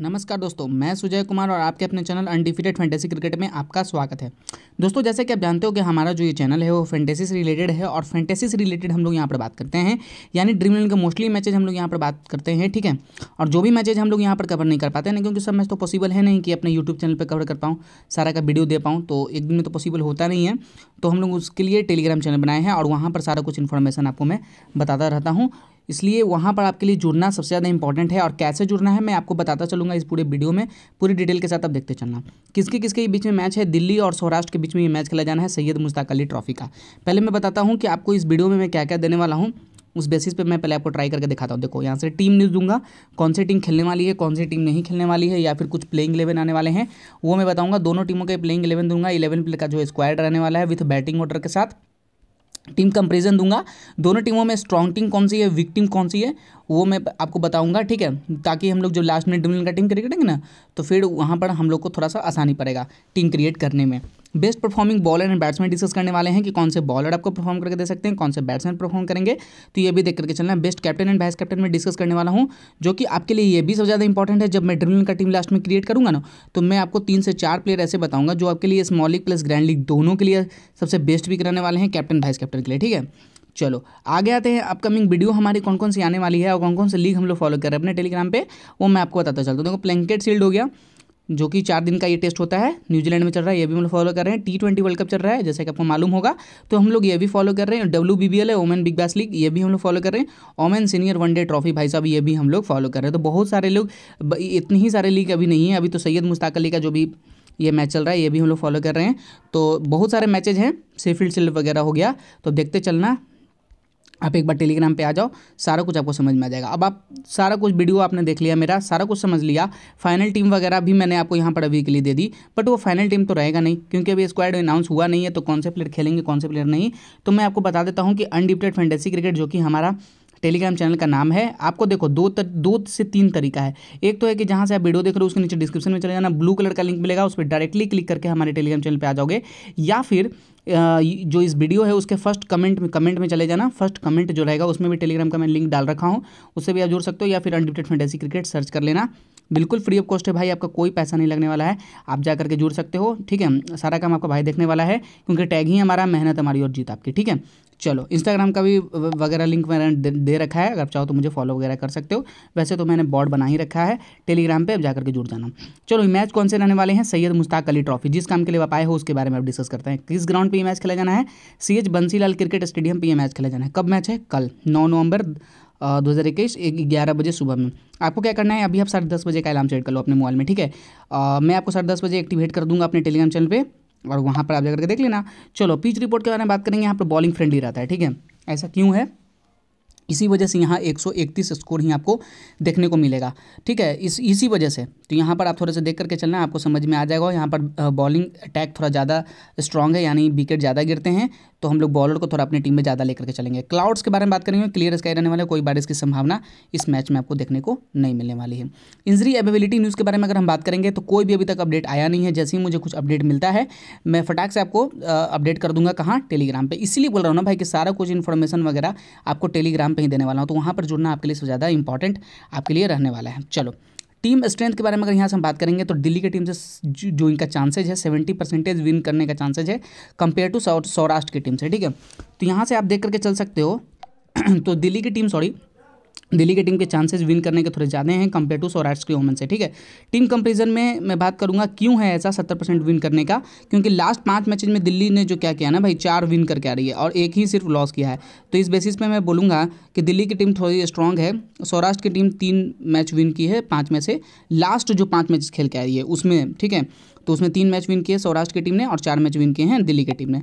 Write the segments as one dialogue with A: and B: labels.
A: नमस्कार दोस्तों मैं सुजय कुमार और आपके अपने चैनल अनडिफिटेड फैंटेसी क्रिकेट में आपका स्वागत है दोस्तों जैसे कि आप जानते हो कि हमारा जो ये चैनल है वो फैंटेसी से रिलेटेड है और फैंटेसी से रिलेटेड हम लोग यहाँ पर बात करते हैं यानी ड्रीम इलेवन के मोस्टली मैचेज हम लोग यहाँ पर बात करते हैं ठीक है और जो भी मैचेज हम लोग यहाँ पर कवर नहीं कर पाते हैं क्योंकि सब मैच तो पॉसिबल है नहीं कि अपने यूट्यूब चैनल पर कवर कर पाऊँ सारा का वीडियो दे पाऊँ तो एक दिन में तो पॉसिबल होता नहीं है तो हम लोग उसके लिए टेलीग्राम चैनल बनाए हैं और वहाँ पर सारा कुछ इन्फॉर्मेशन आपको मैं बताता रहता हूँ इसलिए वहाँ पर आपके लिए जुड़ना सबसे ज़्यादा इंपॉर्टेंट है और कैसे जुड़ना है मैं आपको बताता चलूँगा इस पूरे वीडियो में पूरी डिटेल के साथ आप देखते चलना किसके किसके बीच में मैच है दिल्ली और सौराष्ट्र के बीच में ये मैच खेला जाना है सैयद मुश्ताक अली ट्रॉफी का पहले मैं बताता हूँ कि आपको इस वीडियो में मैं क्या क्या देने वाला हूँ उस बेसिस पे मैं पहले आपको ट्राई करके दिखाता हूँ देखो यहाँ से टीम न्यूज़ दूंगा कौन सी टीम खेलने वाली है कौन सी टीम नहीं खेलने वाली है या फिर कुछ प्लेइंग इलेवन आने वाले हैं वो मैं बताऊँगा दोनों टीमों के प्लेइंग इलेवन दूंगा इलेवन प्ले का जो स्क्वाड रहने वाला है विथ बैटिंग ऑर्डर के साथ टीम कंपेरिजन दूंगा दोनों टीमों में स्ट्रॉन्ग टीम कौन सी है वीक टीम कौन सी है वो मैं आपको बताऊंगा ठीक है ताकि हम लोग जो लास्ट मिनट टीम कटिंग करेंगे ना तो फिर वहाँ पर हम लोग को थोड़ा सा आसानी पड़ेगा टीम क्रिएट करने में best performing bowler and batsman discuss करने वाले हैं कि कौन से बॉलर आपको परफॉर्म करके दे सकते हैं कौन से बैट्समैन परफॉर्म करेंगे तो ये भी देख करके चलना है best captain and vice captain में डिस्कस करने वाला हूँ जो कि आपके लिए ये भी सबसे ज़्यादा इंपॉर्टेंट है जब मैं ड्रीम का टीम लास्ट में क्रिएट करूँगा ना तो मैं आपको तीन से चार प्लेयर ऐसे बताऊँगा जो आपके लिए small league plus grand league दोनों के लिए सबसे बेस्ट भी करने वाले हैं कैप्टन वाइस कैप्टन के लिए ठीक है चलो आगे आते हैं अपकमिंग वीडियो हमारी कौन कौन सी आने वाली है और कौन कौन से लीग हम लोग फॉलो कर रहे हैं अपने टेलीग्राम पे वो मैं आपको बताता चलता हूँ देखो प्लैंकेट सील्ड हो गया जो कि चार दिन का ये टेस्ट होता है न्यूजीलैंड में चल रहा है ये भी हम लोग फॉलो कर रहे हैं टी ट्वेंटी वर्ल्ड कप चल रहा है जैसे कि आपको मालूम होगा तो हम लोग ये भी फॉलो कर रहे हैं डब्ल्यू बी बी एल है ओमेन बिग बैस लीग ये भी हम लोग फॉलो कर रहे हैं ओमेन सीनियर वनडे ट्रॉफी भाई साहब ये भी हम लोग फॉलो कर रहे हैं तो बहुत सारे लोग इतनी ही सारे लीग अभी नहीं है अभी तो सैयद मुश्ताक अली का जो भी ये मैच चल रहा है ये भी हम लोग फॉलो कर रहे हैं तो बहुत सारे मैचेज हैं सेफील्ड सिल्ड वगैरह हो गया तो देखते चलना आप एक बार टेलीग्राम पे आ जाओ सारा कुछ आपको समझ में आ जाएगा अब आप सारा कुछ वीडियो आपने देख लिया मेरा सारा कुछ समझ लिया फाइनल टीम वगैरह भी मैंने आपको यहाँ पर अभी के लिए दे दी बट वो फाइनल टीम तो रहेगा नहीं क्योंकि अभी स्क्वाड अनाउंस हुआ नहीं है तो कौन से प्लेयर खेलेंगे कौन से प्लेयर नहीं तो मैं आपको बता देता हूँ कि अनडिप्टेड फेंटेसी क्रिकेट जो कि हमारा टेलीग्राम चैनल का नाम है आपको देखो दो तर, दो से तीन तरीका है एक तो है कि जहाँ से आप वीडियो देख रहे हो उसके नीचे डिस्क्रिप्शन में चले जाना ब्लू कलर का लिंक मिलेगा उस पर डायरेक्टली क्लिक करके हमारे टेलीग्राम चैनल पर आ जाओगे या फिर जो इस वीडियो है उसके फर्स्ट कमेंट में कमेंट में चले जाना फर्स्ट कमेंट जो रहेगा उसमें भी टेलीग्राम का मैं लिंक डाल रखा हूँ उससे भी आप जुड़ सकते हो या फिर अनडिप्टेड फेंटेसी क्रिकेट सर्च कर लेना बिल्कुल फ्री ऑफ कॉस्ट है भाई आपका कोई पैसा नहीं लगने वाला है आप जा करके जुड़ सकते हो ठीक है सारा काम आपका भाई देखने वाला है क्योंकि टैग ही हमारा मेहनत हमारी और जीत आपकी ठीक है चलो इंस्टाग्राम का भी वगैरह लिंक मैंने दे रखा है अगर चाहो तो मुझे फॉलो वगैरह कर सकते हो वैसे तो मैंने बॉर्ड बना ही रखा है टेलीग्राम पर अब जाकर के जुड़ जाना चलो मैच कौन से रहने वाले हैं सैयद मुश्ताक अली ट्रॉफी जिस काम के लिए आप आए हो उसके बारे में आप डिस्कस करते हैं किस ग्राउंड पर ये मैच खेला जाना है C H Bansilal cricket stadium पर यह मैच खेला जाना है कब मैच है कल नौ नवंबर दो हज़ार इक्कीस ग्यारह बजे सुबह में आपको क्या करना है अभी आप साढ़े दस बजे का अलार्म सेट कर लो अपने मोबाइल में ठीक है आ, मैं आपको साढ़े दस बजे एक्टिवेट कर दूंगा अपने टेलीग्राम चैनल पे और वहाँ पर आप जाकर के देख लेना चलो पिच रिपोर्ट के बारे में बात करेंगे यहाँ पर बॉलिंग फ्रेंडली रहता है ठीक है ऐसा क्यों है इसी वजह से यहाँ इकतीस स्कोर ही आपको देखने को मिलेगा ठीक है इस इसी वजह से तो यहाँ पर आप थोड़ा सा देख करके चलना आपको समझ में आ जाएगा यहाँ पर बॉलिंग अटैक थोड़ा ज़्यादा स्ट्रांग है यानी विकेट ज़्यादा गिरते हैं तो हम लोग बॉलर को थोड़ा अपनी टीम में ज़्यादा लेकर के चलेंगे क्लाउड्स के बारे में बात करेंगे क्लियर स्काई रहने वाले कोई बारिश की संभावना इस मैच में आपको देखने को नहीं मिलने वाली है इंजरी अवेबिलिटी न्यूज़ के बारे में अगर हम बात करेंगे तो कोई भी अभी तक अपडेट आया नहीं है जैसे ही मुझे कुछ अपडेट मिलता है मैं फटाक से आपको अपडेट कर दूंगा कहाँ टेलीग्राम पर इसीलिए बोल रहा हूँ ना भाई कि सारा कुछ इन्फॉर्मेशन वगैरह आपको टेलीग्राम पर ही देने वाला हूँ तो वहाँ पर जुड़ना आपके लिए सबसे ज़्यादा इंपॉर्टेंट आपके लिए रहने वाला है चलो टीम स्ट्रेंथ के बारे में अगर यहाँ से हम बात करेंगे तो दिल्ली की टीम से जो इनका चांसेज है सेवेंटी परसेंटेज विन करने का चांसेज है कंपेयर टू सौराष्ट्र की टीम से ठीक है तो यहाँ से आप देख करके चल सकते हो तो दिल्ली की टीम सॉरी दिल्ली की टीम के चांसेस विन करने के थोड़े ज़्यादा हैं कंपेयर टू सौराष्ट्र की ओमन से ठीक है टीम कंपेरिजन में मैं बात करूंगा क्यों है ऐसा सत्तर परसेंट विन करने का क्योंकि लास्ट पांच मैचेज में दिल्ली ने जो क्या किया ना भाई चार विन करके आ रही है और एक ही सिर्फ लॉस किया है तो इस बेसिस पर मैं बोलूँगा कि दिल्ली की टीम थोड़ी स्ट्रॉग है सौराष्ट्र की टीम तीन मैच विन की है पाँच में से लास्ट जो पाँच मैच खेल के आ रही है उसमें ठीक है तो उसमें तीन मैच विन किए सौराष्ट्र की टीम ने और चार मैच विन किए हैं दिल्ली की टीम ने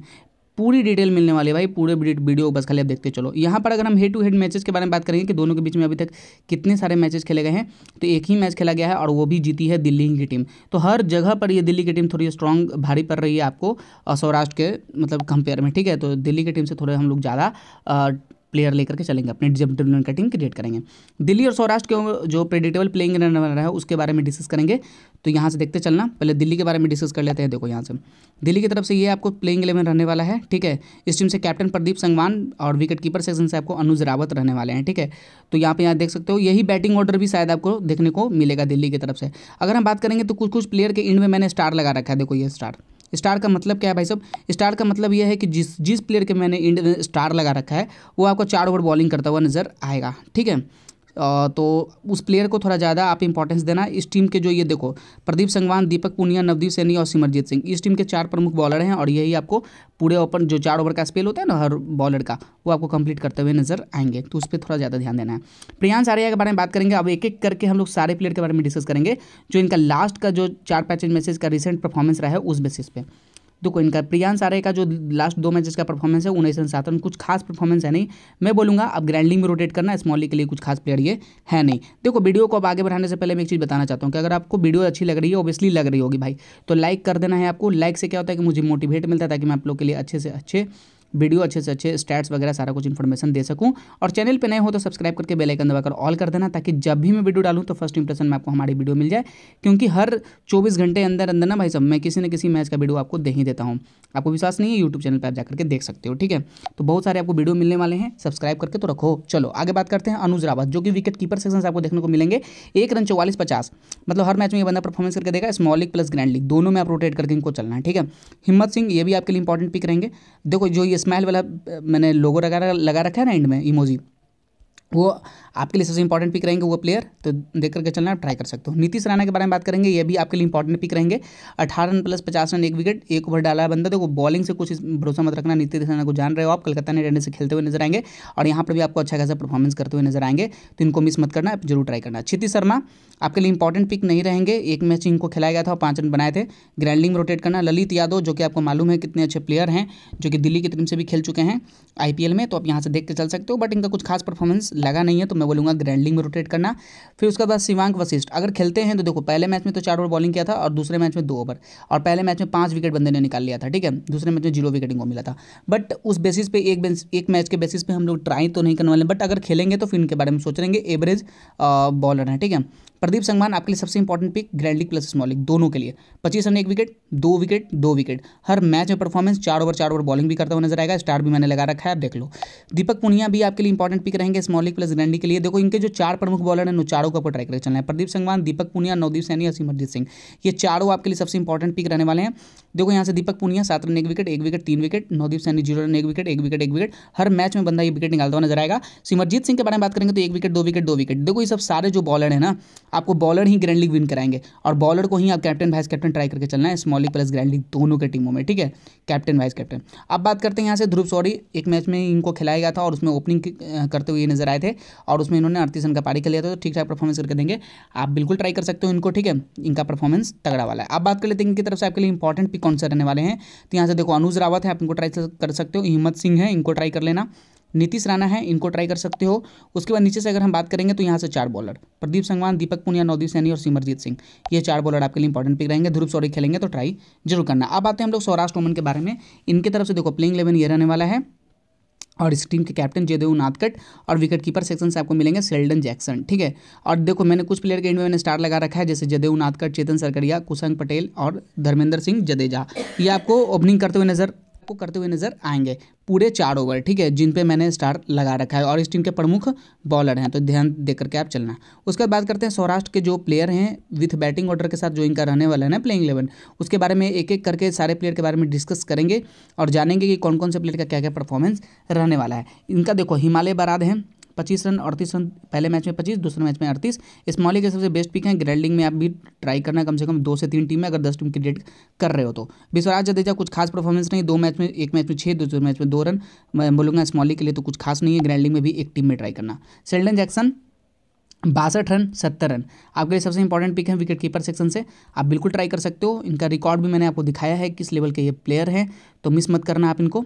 A: पूरी डिटेल मिलने वाली है भाई पूरे वीडियो बस खाली आप देखते चलो यहाँ पर अगर हम हेड टू हेड मैचेस के बारे में बात करेंगे कि दोनों के बीच में अभी तक कितने सारे मैचेस खेले गए हैं तो एक ही मैच खेला गया है और वो भी जीती है दिल्ली की टीम तो हर जगह पर ये दिल्ली की टीम थोड़ी स्ट्रॉन्ग भारी पड़ रही है आपको सौराष्ट्र के मतलब कंपेयर में ठीक है तो दिल्ली की टीम से थोड़े हम लोग ज़्यादा प्लेयर लेकर के चलेंगे अपने जब का टीम क्रिएट करेंगे दिल्ली और सौराष्ट्र के जो प्रेडिक्टेबल प्लेइंग रन रहा है उसके बारे में डिस्कस करेंगे तो यहाँ से देखते चलना पहले दिल्ली के बारे में डिस्कस कर लेते हैं देखो यहाँ से दिल्ली की तरफ से ये आपको प्लेइंग इलेवन रहने वाला है ठीक है इस टीम से कैप्टन प्रदीप संगवान और विकेट कीपर सेक्शन से आपको अनुज रावत रहने वाले हैं ठीक है तो यहाँ पर यहाँ देख सकते हो यही बैटिंग ऑर्डर भी शायद आपको देखने को मिलेगा दिल्ली की तरफ से अगर हम बात करेंगे तो कुछ कुछ प्लेयर के इंड में मैंने स्टार लगा रखा है देखो ये स्टार स्टार का मतलब क्या है भाई साहब स्टार का मतलब यह है कि जिस जिस प्लेयर के मैंने इंडियन स्टार लगा रखा है वो आपको चार ओवर बॉलिंग करता हुआ नजर आएगा ठीक है तो उस प्लेयर को थोड़ा ज़्यादा आप इंपॉर्टेंस देना इस टीम के जो ये देखो प्रदीप संगवान दीपक पुनिया नवदीप सैनी और सिमरजीत सिंह इस टीम के चार प्रमुख बॉलर हैं और यही आपको पूरे ओपन जो चार ओवर का स्पेल होता है ना हर बॉलर का वो आपको कंप्लीट करते हुए नजर आएंगे तो उस पर थोड़ा ज़्यादा ध्यान देना है प्रियांश आर्या के बारे में बात करेंगे अब एक एक करके हम लोग सारे प्लेयर के बारे में डिस्कस करेंगे जो इनका लास्ट का जो चार पैचेज मैसेज का रिसेंट परफॉर्मेंस रहा है उस बेसिस पर देखो तो इनका प्रियांश आर्य का जो लास्ट दो मैचेस का परफॉर्मेंस है उन्नीस सौ सात कुछ खास परफॉर्मेंस है नहीं मैं बोलूँगा अब ग्रैंडिंग में रोटेट करना स्मॉली के लिए कुछ खास प्लेयर ये है नहीं देखो वीडियो को अब आगे बढ़ाने से पहले मैं एक चीज़ बताना चाहता हूँ कि अगर आपको वीडियो अच्छी लग रही है ऑब्वियसली लग रही होगी भाई तो लाइक कर देना है आपको लाइक से क्या होता है कि मुझे मोटिवेट मिलता है ताकि मैं आप लोग के लिए अच्छे से अच्छे वीडियो अच्छे से अच्छे स्टैट्स वगैरह सारा कुछ इन्फॉर्मेशन दे सकूँ और चैनल पर नए हो तो सब्सक्राइब करके बेलाइकन दबाकर ऑल कर देना ताकि जब भी मैं वीडियो डालूँ तो फर्स्ट इंप्रेशन में आपको हमारी वीडियो मिल जाए क्योंकि हर चौबीस घंटे अंदर अंदर ना भाई सब मैं किसी न किसी मैच का वीडियो आपको दे ही देता हूँ आपको विश्वास नहीं है यूट्यूब चैनल पर आप जाकर के देख सकते हो ठीक है तो बहुत सारे आपको वीडियो मिलने वाले हैं सब्सक्राइब करके तो रखो चलो आगे बात करते हैं अनुज रावत जो कि विकेट कीपर सेक्शन आपको देखने को मिलेंगे एक रन चौवालीस पचास मतलब हर मैच में ये बंदा परफॉर्मेंस करके देगा small league plus grand league दोनों में आप रोटेट करके इनको चलना है ठीक है हिम्मत सिंह ये भी आपके लिए इंपॉर्टेंट पिक रहेंगे देखो जो ये स्माइल वाला मैंने लोगो लगा लगा रखा है ना एंड में इमोजी वो आपके लिए सबसे इंपॉर्टेंट पिक रहेंगे वो प्लेयर तो देख करके चलना आप ट्राई कर सकते हो नीतीश राणा के बारे में बात करेंगे ये भी आपके लिए इंपॉर्टेंट पिक रहेंगे अठारह रन प्लस पचास रन एक विकेट एक ओवर डाला है बंदा तो वो बॉलिंग से कुछ भरोसा मत रखना नीतीश राणा को जान रहे हो आप कलकत्ता ने डंडे से खेलते हुए नजर आएंगे और यहाँ पर भी आपको अच्छा खासा परफॉर्मेंस करते हुए नजर आएंगे तो इनको मिस मत करना आप जरूर ट्राई करना क्षिति शर्मा आपके लिए इंपॉर्टेंट पिक नहीं रहेंगे एक मैच इनको खिलाया गया था और पाँच रन बनाए थे ग्रैंडिंग में रोटेट करना ललित यादव जो कि आपको मालूम है कितने अच्छे प्लेयर हैं जो कि दिल्ली की टीम से भी खेल चुके हैं आई में तो आप यहाँ से देख के चल सकते हो बट इनका कुछ खास परफॉर्मेंस लगा नहीं है तो मैं बोलूँगा ग्रैंडलिंग में रोटेट करना फिर उसके बाद शिवांक वशिष्ठ अगर खेलते हैं तो देखो पहले मैच में तो चार ओवर बॉलिंग किया था और दूसरे मैच में दो ओवर और पहले मैच में पाँच विकेट बंदे ने निकाल लिया था ठीक है दूसरे मैच में जीरो विकेटिंग को मिला था बट उस बेसिस पे एक एक मैच के बेसिस पर हम लोग ट्राई तो नहीं करने वाले बट अगर खेलेंगे तो फिर इनके बारे में सोच रहे एवरेज बॉलर है ठीक है प्रदीप संगमान आपके लिए सबसे important pick grand league plus small league दोनों के लिए पच्चीस रन एक विकेट दो विकेट दो विकेट हर मैच में परफॉर्मेंस चार ओवर चार ओवर बॉलिंग भी करता हुआ नजर आएगा स्टार भी मैंने लगा रखा है देख लो दीपक पुनिया भी आपके लिए इंपॉर्टेंट पिक रहेंगे स्मॉल कौलिक प्लस ग्रैंडी के लिए देखो इनके जो चार प्रमुख बॉलर हैं चारों को ट्राई करके चलना है प्रदीप संगवान दीपक पुनिया नवदीप सैनी और सिमरजीत सिंह ये चारों आपके लिए सबसे इंपॉर्टेंट पिक रहने वाले हैं देखो यहाँ से दीपक पुनिया सात रन एक विकेट एक विकेट तीन wicket Navdeep Saini zero run एक विकेट एक विकेट एक विकेट हर मैच में बंदा ये विकेट निकालता हुआ नजर आएगा सिमरजीत सिंह के बारे में बात करेंगे तो एक विकेट दो विकेट दो विकेट देखो ये सब सारे जो बॉलर है ना आपको बॉलर ही ग्रैंड लीग विन कराएंगे और बॉलर को ही आप कैप्टन वाइस कैप्टन ट्राई करके चलना है स्मॉली प्लस ग्रैंड लीग दोनों के टीमों में ठीक है कैप्टन वाइस कैप्टन अब बात करते हैं यहाँ से ध्रुव सौरी एक मैच में इनको खिलाया गया था और उसमें ओपनिंग करते हुए नजर आए थे और उसमें इन्होंने अड़तीस रन का पारी खेला था तो ठीक ठाक परफॉर्मेंस करके देंगे आप बिल्कुल ट्राई कर सकते हो इनको ठीक है इनका परफॉर्मेंस तगड़ा वाला है आप बात कर लेते हैं इनकी तरफ से आपके लिए इंपॉर्टेंट पिक कौन से रहने वाले हैं तो यहाँ से देखो अनुज रावत है आप इनको ट्राई कर सकते हो हिम्मत सिंह है इनको ट्राई कर लेना नीतीश राणा है इनको ट्राई कर सकते हो उसके बाद नीचे से अगर हम बात करेंगे तो यहाँ से चार बॉलर प्रदीप संगवान दीपक पुनिया नवदीप सैनी और सिमरजीत सिंह ये चार बॉलर आपके लिए इंपॉर्टेंट पिक रहेंगे ध्रुव सौरी खेलेंगे तो ट्राई जरूर करना अब आते हैं हम लोग सौराष्ट्र ओमन के बारे में इनके तरफ से देखो प्लेइंग इलेवन ये रहने वाला है और इस टीम के कैप्टन जयदेव नाथकट और विकेट कीपर सेक्शन से आपको मिलेंगे सेल्डन जैक्सन ठीक है और देखो मैंने कुछ प्लेयर के इंड में मैंने स्टार लगा रखा है जैसे जयदेव नाथकट चेतन सरकरिया कुशंग पटेल और धर्मेंद्र सिंह जदेजा ये आपको ओपनिंग करते हुए नजर आपको करते हुए नजर आएंगे पूरे चार ओवर ठीक है जिन पे मैंने स्टार लगा रखा है और इस टीम के प्रमुख बॉलर हैं तो ध्यान देकर के आप चलना उसके बाद बात करते हैं सौराष्ट्र के जो प्लेयर हैं विथ बैटिंग ऑर्डर के साथ जो इनका रहने वाला है ना प्लेइंग इलेवन उसके बारे में एक एक करके सारे प्लेयर के बारे में डिस्कस करेंगे और जानेंगे कि कौन कौन से प्लेयर का क्या क्या परफॉर्मेंस रहने वाला है इनका देखो हिमालय बराद हैं पच्चीस रन अड़तीस रन पहले मैच में पच्चीस दूसरे मैच में अड़तीस स्मॉली के सबसे बेस्ट पिक है ग्रैंडिंग में आप भी ट्राई करना कम से कम दो से तीन टीम में अगर दस टीम क्रिकेट कर रहे हो तो विश्वराज जडेजा कुछ खास परफॉर्मेंस नहीं दो मैच में एक मैच में छः दूसरे मैच में दो रन मैं बोलूँगा स्मॉलिंग के लिए तो कुछ खास नहीं है ग्रैंडिंग में भी एक टीम में ट्राई करना सेल्डन जैक्सन बासठ रन सत्तर रन आपके लिए सबसे इंपॉर्टेंट पिक है विकेट कीपर सेक्शन से आप बिल्कुल ट्राई कर सकते हो इनका रिकॉर्ड भी मैंने आपको दिखाया है किस लेवल के ये प्लेयर हैं तो मिस मत करना आप इनको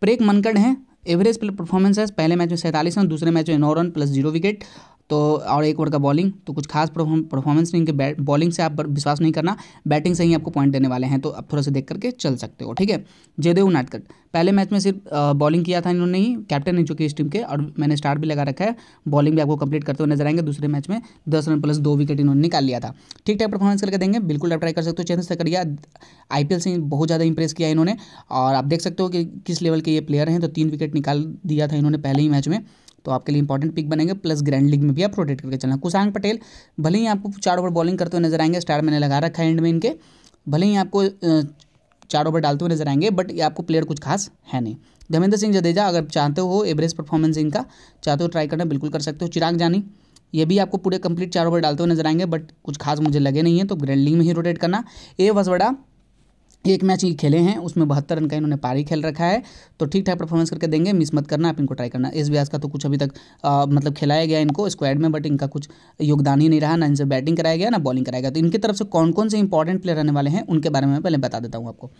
A: प्रेक मनकड़ हैं एवरेज प्ले परफॉर्मेंस है पहले मैच में सैंतालीस रन दूसरे मैच में नौ रन प्लस जीरो विकेट तो और एक ओवर का बॉलिंग तो कुछ खास परफॉर्मेंस नहीं इनके बॉलिंग से आप विश्वास नहीं करना बैटिंग से ही आपको पॉइंट देने वाले हैं तो आप थोड़ा सा देख करके चल सकते हो ठीक है जयदेव नाटकट पहले मैच में सिर्फ बॉलिंग किया था इन्होंने ही कैप्टन है जो कि इस टीम के और मैंने स्टार भी लगा रखा है बॉलिंग भी आपको कंप्लीट करते हुए नजर आएंगे दूसरे मैच में दस रन प्लस दो विकेट इन्होंने निकाल लिया था ठीक ठाक परफॉर्मेंस करके देंगे बिल्कुल आप ट्राई कर सकते हो चेंज से करिए आई से बहुत ज़्यादा इंप्रेस किया इन्होंने और आप देख सकते हो कि किस लेवल के ये प्लेयर हैं तो तीन विकेट निकाल दिया था इन्होंने पहले ही मैच में तो आपके लिए इंपॉर्टेंट पिक बनेंगे प्लस ग्रैंड लीग में भी आप रोटेट करके चलना कुशांग पटेल भले ही आपको चार ओवर बॉलिंग करते हुए नजर आएंगे स्टार मैंने लगा रखा है एंड में इनके भले ही आपको चार ओवर डालते हुए नजर आएंगे बट ये आपको प्लेयर कुछ खास है नहीं धर्मेंद्र सिंह जडेजा अगर चाहते हो एवरेज परफॉर्मेंस इनका चाहते हो ट्राई करना बिल्कुल कर सकते हो चिराग जानी ये भी आपको पूरे कंप्लीट चार ओवर डालते हुए नजर आएंगे बट कुछ खास मुझे लगे नहीं है तो ग्रैंड लीग में ही रोटेट करना ए वसवड़ा एक मैच ही खेले हैं उसमें बहत्तर रन का इन्होंने पारी खेल रखा है तो ठीक ठाक परफॉर्मेंस करके देंगे मिस मत करना आप इनको ट्राई करना एस व्यास का तो कुछ अभी तक आ, मतलब खिलाया गया इनको स्क्वाड में बट इनका कुछ योगदान ही नहीं रहा ना इनसे बैटिंग कराया गया ना बॉलिंग कराया गया तो इनकी तरफ से कौन कौन से इंपॉर्टेंट प्लेयर रहने वाले हैं उनके बारे में पहले बता देता हूँ आपको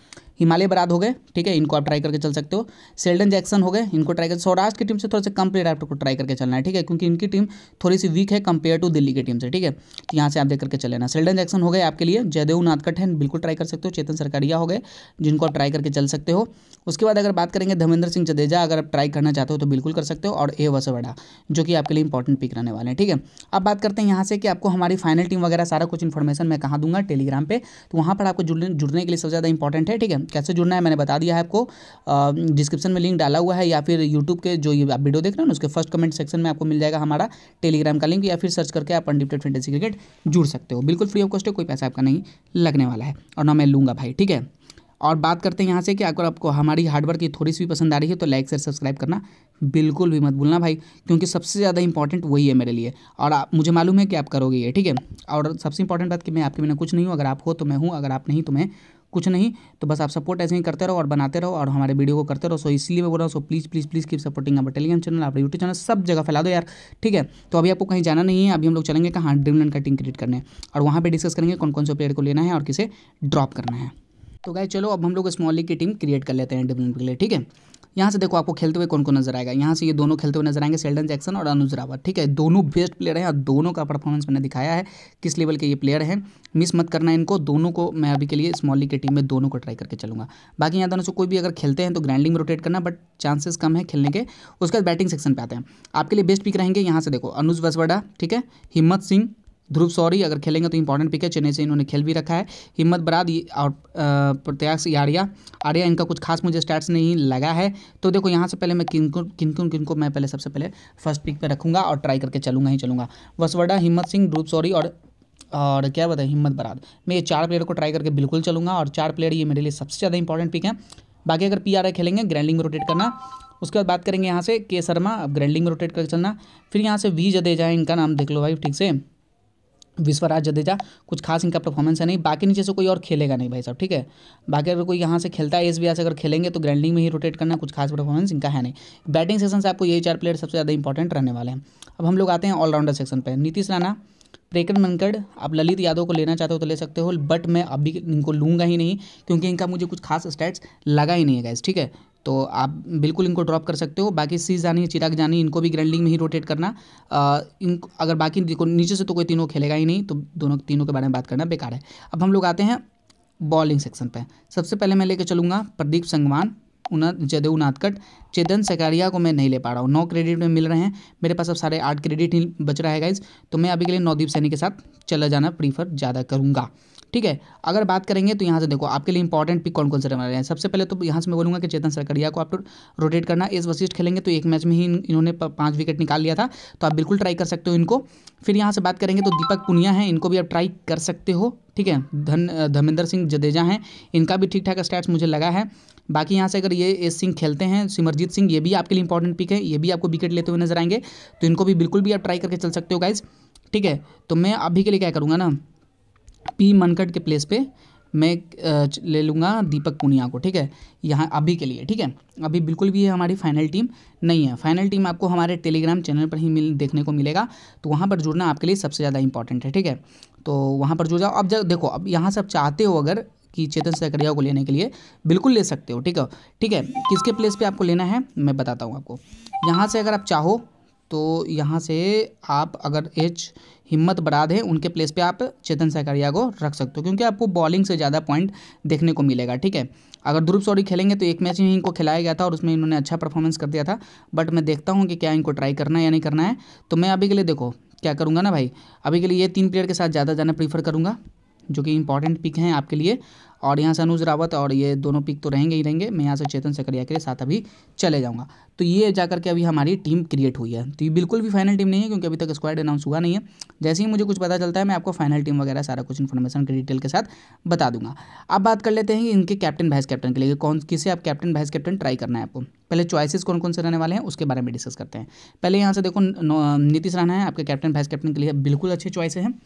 A: हिमालय बराद हो गए ठीक है इनको आप ट्राई करके चल सकते हो सेल्डन जैक्सन हो गए इनको ट्राई कर सौराष्ट्र की टीम से थोड़ा सा कम प्लेयर आपको ट्राई करके चलना है ठीक है क्योंकि इनकी टीम थोड़ी सी वीक है कंपेयर टू दिल्ली की टीम से ठीक है तो यहाँ से आप देख करके चलेना सेल्डन जैक्सन हो गए आपके लिए जयदेव नाथकट है बिल्कुल ट्राई कर सकते हो चेतन सरकारिया हो गए जिनको आप ट्राई करके चल सकते हो उसके बाद अगर बात करेंगे धर्मेंद्र सिंह जडेजा अगर आप ट्राई करना चाहते हो तो बिल्कुल कर सकते हो और ए वसवाड़ा जो कि आपके लिए इंपॉर्टेंट पिक रहने वाले हैं ठीक है अब बात करते हैं यहाँ से कि आपको हमारी फाइनल टीम वगैरह सारा कुछ इन्फॉर्मेशन मैं कहाँ दूंगा टेलीग्राम पर तो वहाँ पर आपको जुड़ने के लिए सबसे ज़्यादा इंपॉर्टेंट है ठीक है कैसे जुड़ना है मैंने बता दिया है आपको डिस्क्रिप्शन में लिंक डाला हुआ है या फिर यूट्यूब के जो ये आप वीडियो देख रहे हैं उसके फर्स्ट कमेंट सेक्शन में आपको मिल जाएगा हमारा टेलीग्राम का लिंक या फिर सर्च करके आप अनडिप्टेड फेंटेसी क्रिकेट जुड़ सकते हो बिल्कुल फ्री ऑफ कॉस्ट है कोई पैसा आपका नहीं लगने वाला है और ना मैं लूँगा भाई ठीक है और बात करते हैं यहाँ से कि अगर आपको हमारी हार्डवर्क की थोड़ी सी भी पसंद आ रही है तो लाइक शेयर सब्सक्राइब करना बिल्कुल भी मत भूलना भाई क्योंकि सबसे ज़्यादा इंपॉर्टेंट वही है मेरे लिए और आप मुझे मालूम है कि आप करोगे ये ठीक है और सबसे इंपॉर्टेंट बात कि मैं आपके बिना कुछ नहीं हूँ अगर आप हो तो मैं हूँ अगर आप नहीं तो मैं कुछ नहीं तो बस आप सपोर्ट ऐसे ही करते रहो और बनाते रहो और हमारे वीडियो को करते रहो सो इसलिए मैं बोल रहा हूँ so please please please keep supporting आप टेलीग्राम चैनल आप यूट्यूब चैनल सब जगह फैला दो यार ठीक है तो अभी आपको कहीं जाना नहीं है अभी हम लोग चलेंगे कहाँ ड्रीमलैंड का टीम क्रिएट करने और वहाँ पर डिस्कस करेंगे कौन कौन से प्लेयर को लेना है और किसे ड्रॉप करना है तो गाय चलो अब हम लोग स्मॉल लीग की टीम क्रिएट कर लेते हैं डेवलपमेंट के लिए ठीक है यहाँ से देखो आपको खेलते हुए कौन कौन नजर आएगा यहाँ से ये दोनों खेलते हुए नजर आएंगे सेल्डन जैक्सन और अनुज रावत ठीक है दोनों बेस्ट प्लेयर हैं और दोनों का परफॉर्मेंस मैंने दिखाया है किस लेवल के ये प्लेयर हैं मिस मत करना इनको दोनों को मैं अभी के लिए स्मॉल लीग की टीम में दोनों को ट्राई करके चलूँगा बाकी यहाँ दोनों से कोई भी अगर खेलते हैं तो ग्रैंडिंग में रोटेट करना बट चांसेस कम है खेलने के उसके बाद बैटिंग सेक्शन पर आते हैं आपके लिए बेस्ट पिक रहेंगे यहाँ से देखो अनुज वसवाडा ठीक है हिम्मत सिंह ध्रुव सौरी अगर खेलेंगे तो इंपॉर्टेंट पिक है चेन्नई से इन्होंने खेल भी रखा है हिम्मत बराद और प्रत्याश यारिया आर्या इनका कुछ खास मुझे स्टार्ट नहीं लगा है तो देखो यहाँ से पहले मैं किन किन किनको मैं पहले सबसे पहले फर्स्ट पिक पर रखूँगा और ट्राई करके चलूँगा ही चलूँगा वसवर्डा हिम्मत सिंह ध्रुव सौरी और और क्या बताएं हिम्मत बराद मैं ये चार प्लेयर को ट्राई करके बिल्कुल चलूँगा और चार प्लेयर ये मेरे लिए सबसे ज़्यादा इंपॉर्टेंट पिक है बाकी अगर पी आर आई खेलेंगे ग्रैंडिंग में रोटेट करना उसके बाद बात करेंगे यहाँ से के शर्मा अब ग्रैंडिंग में रोटेट करके चलना फिर यहाँ से वी जदेजा इनका नाम देख लो भाई ठीक से विश्वराज जडेजा कुछ खास इनका परफॉर्मेंस है नहीं बाकी नीचे से कोई और खेलेगा नहीं भाई साहब ठीक है बाकी अगर कोई यहाँ से खेलता है एस बी से अगर खेलेंगे तो ग्रैंडिंग में ही रोटेट करना कुछ खास परफॉर्मेंस इनका है नहीं बैटिंग सेक्शन से आपको यही चार प्लेयर सबसे ज़्यादा इंपॉर्टेंट रहने वाले हैं अब हम लोग आते हैं ऑलराउंडर सेक्शन पर नीतीश राणा प्रेकन मनकड़ आप ललित यादव को लेना चाहते हो तो ले सकते हो बट मैं अभी इनको लूँगा ही नहीं क्योंकि इनका मुझे कुछ खास स्टैट्स लगा ही नहीं है गैस ठीक है तो आप बिल्कुल इनको ड्रॉप कर सकते हो बाकी सी जानी चिराग जानी इनको भी ग्रैंड लीग में ही रोटेट करना आ, इन अगर बाकी नीचे से तो कोई तीनों खेलेगा ही नहीं तो दोनों तीनों के बारे में बात करना बेकार है अब हम लोग आते हैं बॉलिंग सेक्शन पे सबसे पहले मैं लेकर चलूँगा प्रदीप संगवान उना जदे चेतन सकारिया को मैं नहीं ले पा रहा हूँ नौ क्रेडिट में मिल रहे हैं मेरे पास अब सारे आठ क्रेडिट ही बच रहा है गाइज तो मैं अभी के लिए नवदीप सैनी के साथ चला जाना प्रीफर ज़्यादा करूँगा ठीक है अगर बात करेंगे तो यहाँ से देखो आपके लिए इंपॉर्टेंट पिक कौन कौन से रह रहे हैं सबसे पहले तो यहाँ से मैं बोलूँगा कि चेतन सरकरिया को आप रोटेट करना एज वशिष्ठ खेलेंगे तो एक मैच में ही इन्होंने पाँच विकेट निकाल लिया था तो आप बिल्कुल ट्राई कर सकते हो इनको फिर यहाँ से बात करेंगे तो दीपक पुनिया है इनको भी आप ट्राई कर सकते हो ठीक है धन धर्मेंद्र सिंह जडेजा हैं इनका भी ठीक ठाक स्टैट्स मुझे लगा है बाकी यहाँ से अगर ये एस सिंह खेलते हैं सिमरजीत सिंह ये भी आपके लिए इंपॉर्टेंट पिक है ये भी आपको विकेट लेते हुए नजर आएंगे तो इनको भी बिल्कुल भी आप ट्राई करके चल सकते हो गाइज ठीक है तो मैं अभी के लिए क्या करूँगा ना पी मनकट के प्लेस पे मैं ले लूँगा दीपक पुनिया को ठीक है यहाँ अभी के लिए ठीक है अभी बिल्कुल भी ये हमारी फाइनल टीम नहीं है फाइनल टीम आपको हमारे टेलीग्राम चैनल पर ही मिल देखने को मिलेगा तो वहाँ पर जुड़ना आपके लिए सबसे ज़्यादा इंपॉर्टेंट है ठीक है तो वहाँ पर जुड़ जाओ अब जब देखो अब यहाँ से आप चाहते हो अगर कि चेतन सकरिया को लेने के लिए बिल्कुल ले सकते हो ठीक है ठीक है किसके प्लेस पर आपको लेना है मैं बताता हूँ आपको यहाँ से अगर आप चाहो तो यहाँ से आप अगर एच हिम्मत बढ़ा है उनके प्लेस पे आप चेतन सहकारिया को रख सकते हो क्योंकि आपको बॉलिंग से ज़्यादा पॉइंट देखने को मिलेगा ठीक है अगर ध्रुव सौरी खेलेंगे तो एक मैच में इनको खिलाया गया था और उसमें इन्होंने अच्छा परफॉर्मेंस कर दिया था बट मैं देखता हूँ कि क्या इनको ट्राई करना है या नहीं करना है तो मैं अभी के लिए देखो क्या करूँगा ना भाई अभी के लिए ये तीन प्लेयर के साथ ज़्यादा जाना प्रीफर करूँगा जो कि इंपॉर्टेंट पिक हैं आपके लिए और यहाँ से अनुज रावत और ये दोनों पिक तो रहेंगे ही रहेंगे मैं यहाँ से चेतन सकरिया के साथ अभी चले जाऊँगा तो ये जाकर के अभी हमारी टीम क्रिएट हुई है तो ये बिल्कुल भी फाइनल टीम नहीं है क्योंकि अभी तक स्क्वाड अनाउंस हुआ नहीं है जैसे ही मुझे कुछ पता चलता है मैं आपको फाइनल टीम वगैरह सारा कुछ इन्फॉर्मेशन डिटेल के साथ बता दूंगा अब बात कर लेते हैं इनके कैप्टन वाइस कैप्टन के लिए कौन किसे आप कैप्टन वाइस कैप्टन ट्राई करना है आपको पहले चॉइसिस कौन कौन से रहने वाले हैं उसके बारे में डिस्कस करते हैं पहले यहाँ से देखो नीतीश राणा है आपके कैप्टन वाइस कैप्टन के लिए बिल्कुल अच्छे चॉइस हैं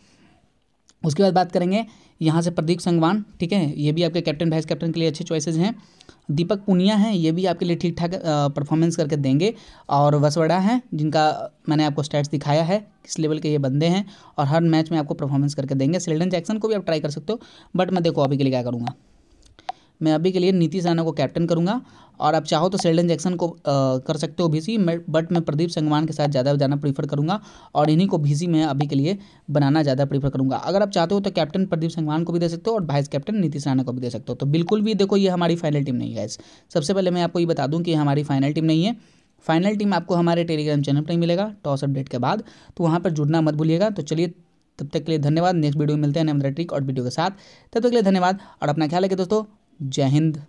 A: उसके बाद बात करेंगे यहाँ से प्रदीप संगवान ठीक है ये भी आपके कैप्टन वाइस कैप्टन के लिए अच्छे चॉइसेस हैं दीपक पुनिया हैं ये भी आपके लिए ठीक ठाक परफॉर्मेंस करके देंगे और वसवड़ा हैं जिनका मैंने आपको स्टैट्स दिखाया है किस लेवल के ये बंदे हैं और हर मैच में आपको परफॉर्मेंस करके देंगे सिल्डन जैक्सन को भी आप ट्राई कर सकते हो बट मैं देखो अभी के लिए क्या करूँगा मैं अभी के लिए नीतीश राणा को कैप्टन करूँगा और आप चाहो तो सेल्डन जैक्सन को आ, कर सकते हो भीसी मैं बट मैं प्रदीप संगवान के साथ ज़्यादा जाना प्रीफर करूँगा और इन्हीं को भीसी मैं अभी के लिए बनाना ज़्यादा प्रीफर करूँगा अगर आप चाहते हो तो कैप्टन प्रदीप संगवान को भी दे सकते हो और वाइस कैप्टन नीतीश राणा को भी दे सकते हो तो बिल्कुल भी देखो ये हमारी फाइनल टीम नहीं है सबसे पहले मैं आपको ये बता दूँ कि हमारी फाइनल टीम नहीं है फाइनल टीम आपको हमारे टेलीग्राम चैनल पर ही मिलेगा टॉस अपडेट के बाद तो वहाँ पर जुड़ना मत भूलिएगा तो चलिए तब तक के लिए धन्यवाद नेक्स्ट वीडियो में मिलते हैं नमरा ट्रिक और वीडियो के साथ तब तक के लिए धन्यवाद और अपना ख्याल रखें दोस्तों जय हिंद